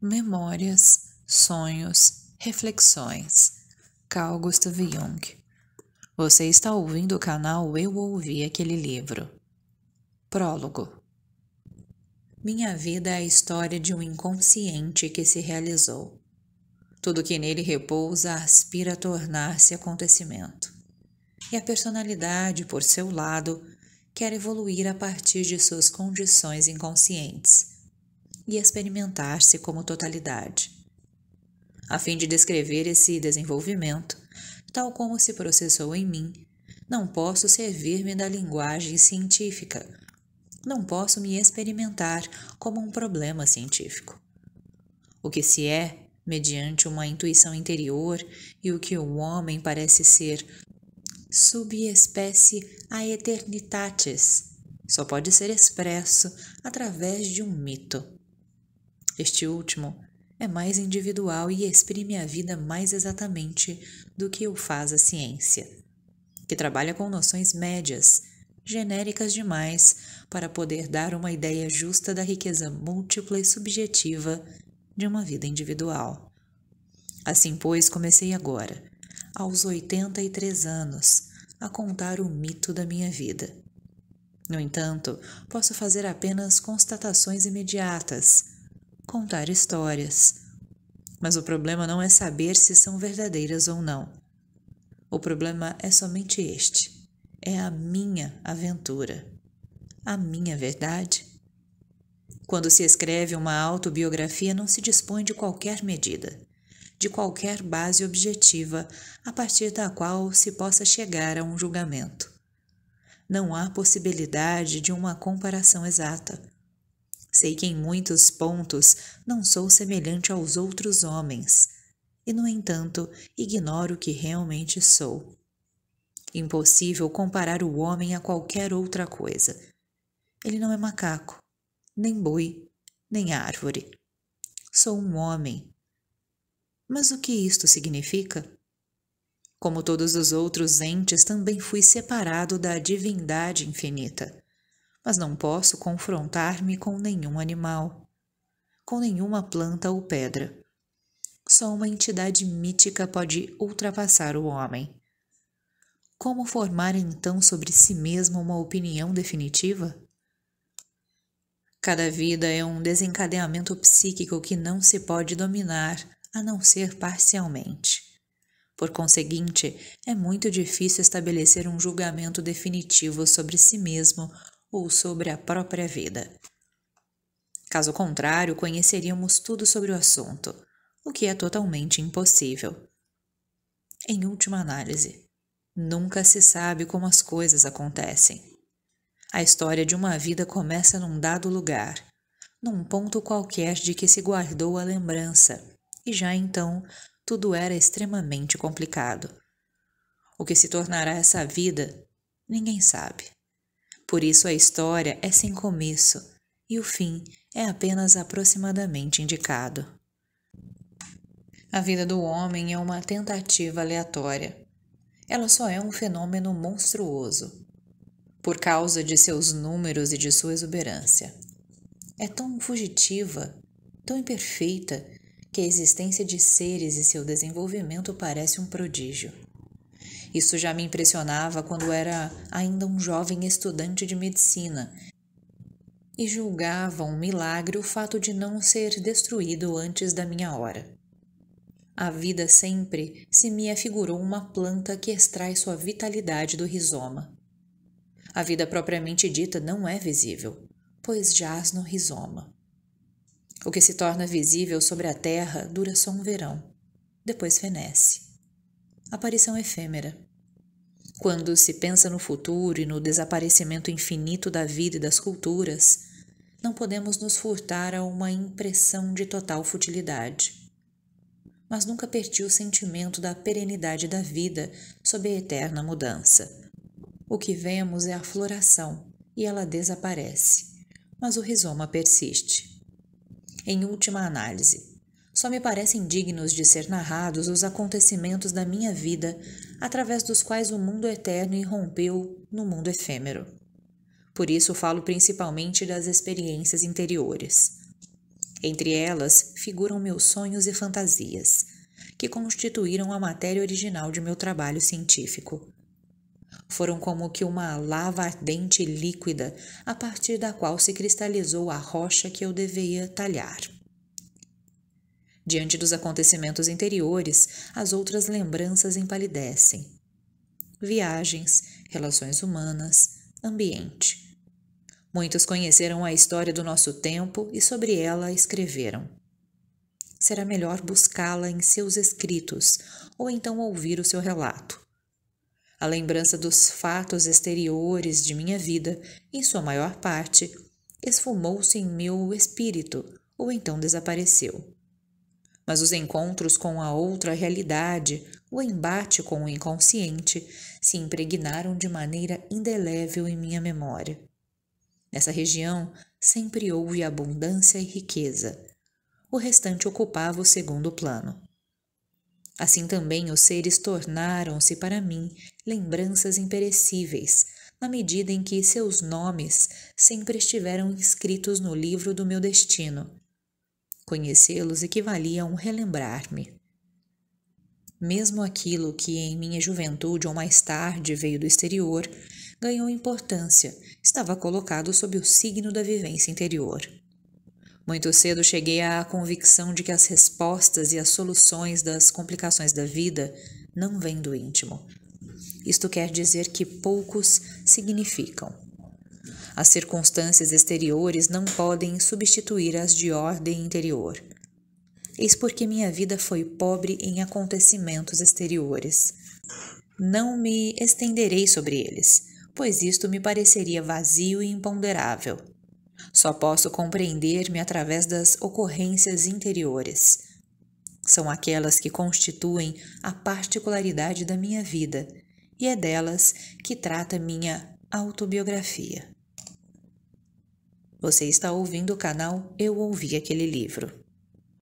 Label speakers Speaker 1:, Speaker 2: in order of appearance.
Speaker 1: memórias, sonhos, reflexões. Carl Gustav Jung. Você está ouvindo o canal Eu Ouvi Aquele Livro. Prólogo. Minha vida é a história de um inconsciente que se realizou. Tudo que nele repousa aspira a tornar-se acontecimento. E a personalidade, por seu lado, quer evoluir a partir de suas condições inconscientes, e experimentar-se como totalidade. A fim de descrever esse desenvolvimento, tal como se processou em mim, não posso servir-me da linguagem científica. Não posso me experimentar como um problema científico. O que se é, mediante uma intuição interior, e o que o homem parece ser, subespécie a eternitatis, só pode ser expresso através de um mito. Este último é mais individual e exprime a vida mais exatamente do que o faz a ciência, que trabalha com noções médias, genéricas demais para poder dar uma ideia justa da riqueza múltipla e subjetiva de uma vida individual. Assim, pois, comecei agora, aos 83 anos, a contar o mito da minha vida. No entanto, posso fazer apenas constatações imediatas contar histórias. Mas o problema não é saber se são verdadeiras ou não. O problema é somente este: é a minha aventura, a minha verdade. Quando se escreve uma autobiografia, não se dispõe de qualquer medida, de qualquer base objetiva a partir da qual se possa chegar a um julgamento. Não há possibilidade de uma comparação exata Sei que em muitos pontos não sou semelhante aos outros homens, e no entanto ignoro o que realmente sou. Impossível comparar o homem a qualquer outra coisa. Ele não é macaco, nem boi, nem árvore. Sou um homem. Mas o que isto significa? Como todos os outros entes, também fui separado da divindade infinita mas não posso confrontar-me com nenhum animal, com nenhuma planta ou pedra. Só uma entidade mítica pode ultrapassar o homem. Como formar então sobre si mesmo uma opinião definitiva? Cada vida é um desencadeamento psíquico que não se pode dominar, a não ser parcialmente. Por conseguinte, é muito difícil estabelecer um julgamento definitivo sobre si mesmo ou sobre a própria vida. Caso contrário, conheceríamos tudo sobre o assunto, o que é totalmente impossível. Em última análise, nunca se sabe como as coisas acontecem. A história de uma vida começa num dado lugar, num ponto qualquer de que se guardou a lembrança, e já então tudo era extremamente complicado. O que se tornará essa vida, ninguém sabe. Por isso a história é sem começo e o fim é apenas aproximadamente indicado. A vida do homem é uma tentativa aleatória. Ela só é um fenômeno monstruoso por causa de seus números e de sua exuberância. É tão fugitiva, tão imperfeita, que a existência de seres e seu desenvolvimento parece um prodígio. Isso já me impressionava quando era ainda um jovem estudante de medicina e julgava um milagre o fato de não ser destruído antes da minha hora. A vida sempre se me afigurou uma planta que extrai sua vitalidade do rizoma. A vida propriamente dita não é visível, pois jaz no rizoma. O que se torna visível sobre a terra dura só um verão, depois fenece aparição efêmera. Quando se pensa no futuro e no desaparecimento infinito da vida e das culturas, não podemos nos furtar a uma impressão de total futilidade. Mas nunca perdi o sentimento da perenidade da vida sob a eterna mudança. O que vemos é a floração e ela desaparece, mas o rizoma persiste. Em última análise, só me parecem dignos de ser narrados os acontecimentos da minha vida, através dos quais o mundo eterno irrompeu no mundo efêmero. Por isso falo principalmente das experiências interiores. Entre elas figuram meus sonhos e fantasias, que constituíram a matéria original de meu trabalho científico. Foram como que uma lava ardente e líquida a partir da qual se cristalizou a rocha que eu devia talhar. Diante dos acontecimentos interiores, as outras lembranças empalidecem. Viagens, relações humanas, ambiente. Muitos conheceram a história do nosso tempo e sobre ela escreveram. Será melhor buscá-la em seus escritos ou então ouvir o seu relato. A lembrança dos fatos exteriores de minha vida, em sua maior parte, esfumou-se em meu espírito ou então desapareceu mas os encontros com a outra realidade, o embate com o inconsciente, se impregnaram de maneira indelével em minha memória. Nessa região sempre houve abundância e riqueza. O restante ocupava o segundo plano. Assim também os seres tornaram-se para mim lembranças imperecíveis, na medida em que seus nomes sempre estiveram inscritos no livro do meu destino, Conhecê-los equivalia a um relembrar-me. Mesmo aquilo que em minha juventude ou mais tarde veio do exterior ganhou importância, estava colocado sob o signo da vivência interior. Muito cedo cheguei à convicção de que as respostas e as soluções das complicações da vida não vêm do íntimo. Isto quer dizer que poucos significam. As circunstâncias exteriores não podem substituir as de ordem interior. Eis porque minha vida foi pobre em acontecimentos exteriores. Não me estenderei sobre eles, pois isto me pareceria vazio e imponderável. Só posso compreender-me através das ocorrências interiores. São aquelas que constituem a particularidade da minha vida, e é delas que trata minha autobiografia. Você está ouvindo o canal Eu Ouvi Aquele Livro.